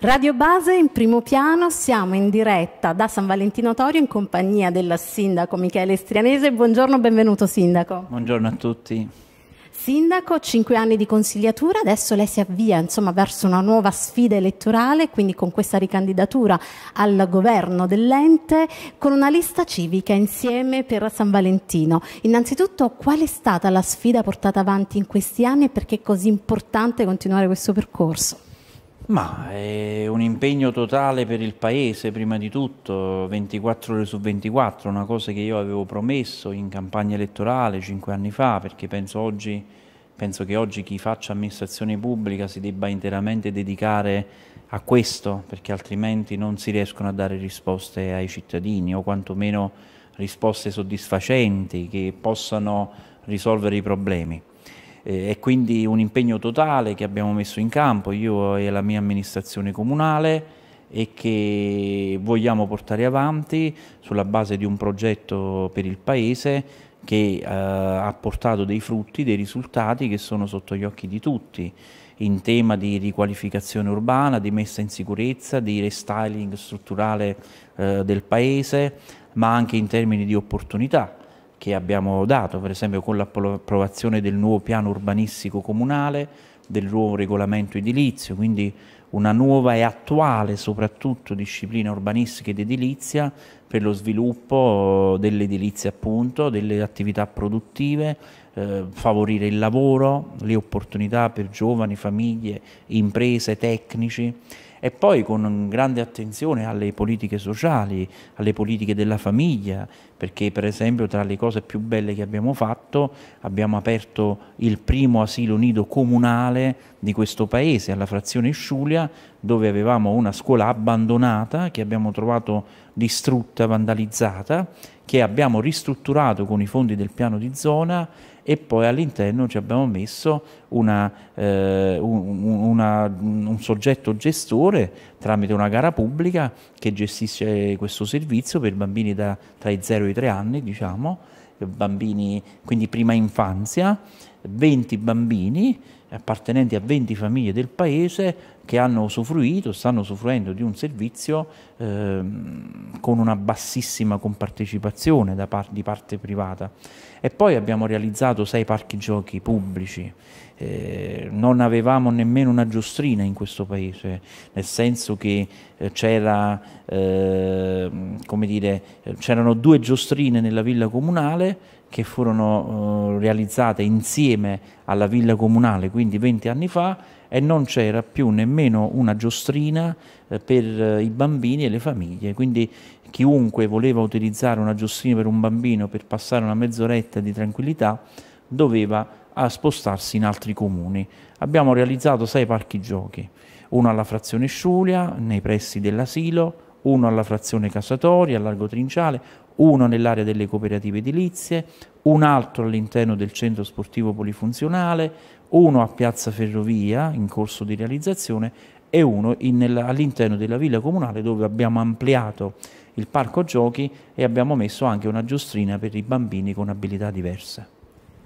Radio Base in primo piano, siamo in diretta da San Valentino Torio in compagnia del sindaco Michele Strianese. Buongiorno, benvenuto sindaco. Buongiorno a tutti. Sindaco, cinque anni di consigliatura, adesso lei si avvia insomma, verso una nuova sfida elettorale, quindi con questa ricandidatura al governo dell'ente, con una lista civica insieme per San Valentino. Innanzitutto, qual è stata la sfida portata avanti in questi anni e perché è così importante continuare questo percorso? Ma è un impegno totale per il paese, prima di tutto, 24 ore su 24, una cosa che io avevo promesso in campagna elettorale cinque anni fa, perché penso, oggi, penso che oggi chi faccia amministrazione pubblica si debba interamente dedicare a questo, perché altrimenti non si riescono a dare risposte ai cittadini o quantomeno risposte soddisfacenti che possano risolvere i problemi. Eh, è quindi un impegno totale che abbiamo messo in campo io e la mia amministrazione comunale e che vogliamo portare avanti sulla base di un progetto per il Paese che eh, ha portato dei frutti, dei risultati che sono sotto gli occhi di tutti in tema di riqualificazione urbana, di messa in sicurezza, di restyling strutturale eh, del Paese, ma anche in termini di opportunità che abbiamo dato, per esempio con l'approvazione del nuovo piano urbanistico comunale, del nuovo regolamento edilizio, quindi una nuova e attuale soprattutto disciplina urbanistica ed edilizia per lo sviluppo dell'edilizia appunto, delle attività produttive, eh, favorire il lavoro, le opportunità per giovani, famiglie, imprese, tecnici e poi con grande attenzione alle politiche sociali, alle politiche della famiglia, perché per esempio tra le cose più belle che abbiamo fatto abbiamo aperto il primo asilo nido comunale di questo paese, alla frazione Sciulia, dove avevamo una scuola abbandonata che abbiamo trovato distrutta, vandalizzata, che abbiamo ristrutturato con i fondi del piano di zona e poi all'interno ci abbiamo messo una, eh, un, una, un, soggetto gestore tramite una gara pubblica che gestisce questo servizio per bambini da, tra i 0 e i 3 anni, diciamo, bambini, quindi prima infanzia, 20 bambini appartenenti a 20 famiglie del paese che hanno usufruito, stanno usufruendo di un servizio eh, con una bassissima compartecipazione par di parte privata. E poi abbiamo realizzato sei parchi giochi pubblici. Eh, non avevamo nemmeno una giostrina in questo paese, nel senso che eh, c'era, eh, come dire, c'erano due giostrine nella villa comunale che furono eh, realizzate insieme alla villa comunale, quindi 20 anni fa, e non c'era più nemmeno una giostrina eh, per eh, i bambini e le famiglie, quindi chiunque voleva utilizzare una giostrina per un bambino per passare una mezz'oretta di tranquillità doveva spostarsi in altri comuni. Abbiamo realizzato sei parchi giochi, uno alla frazione Sciulia, nei pressi dell'asilo, uno alla frazione Casatori, a Largo Trinciale, uno nell'area delle cooperative edilizie, un altro all'interno del centro sportivo polifunzionale, uno a Piazza Ferrovia in corso di realizzazione e uno all'interno della villa comunale dove abbiamo ampliato il parco giochi e abbiamo messo anche una giostrina per i bambini con abilità diverse.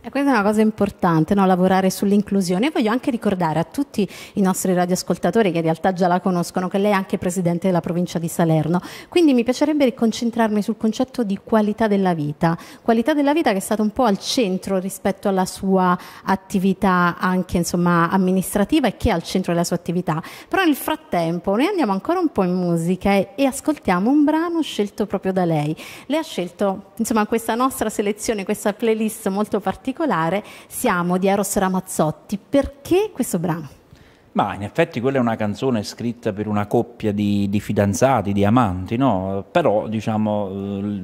E questa è una cosa importante, no? lavorare sull'inclusione. E voglio anche ricordare a tutti i nostri radioascoltatori, che in realtà già la conoscono, che lei è anche presidente della provincia di Salerno. Quindi mi piacerebbe concentrarmi sul concetto di qualità della vita. Qualità della vita che è stata un po' al centro rispetto alla sua attività anche insomma, amministrativa e che è al centro della sua attività. Però nel frattempo noi andiamo ancora un po' in musica e, e ascoltiamo un brano scelto proprio da lei. Lei ha scelto insomma, questa nostra selezione, questa playlist molto particolare particolare siamo di Eros Ramazzotti. Perché questo brano? Ma in effetti quella è una canzone scritta per una coppia di, di fidanzati, di amanti, no? però diciamo,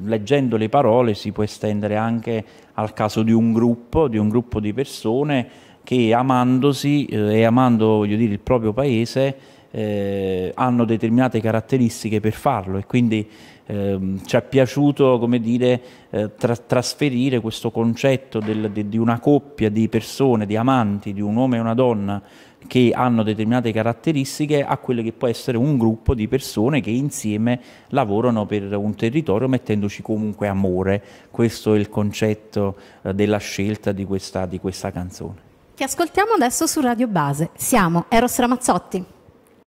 leggendo le parole si può estendere anche al caso di un gruppo, di un gruppo di persone che amandosi eh, e amando dire, il proprio paese eh, hanno determinate caratteristiche per farlo e quindi ehm, ci è piaciuto come dire, eh, tra trasferire questo concetto del, de, di una coppia di persone, di amanti, di un uomo e una donna che hanno determinate caratteristiche a quello che può essere un gruppo di persone che insieme lavorano per un territorio mettendoci comunque amore. Questo è il concetto eh, della scelta di questa, di questa canzone. Ti ascoltiamo adesso su Radio Base. Siamo Eros Ramazzotti.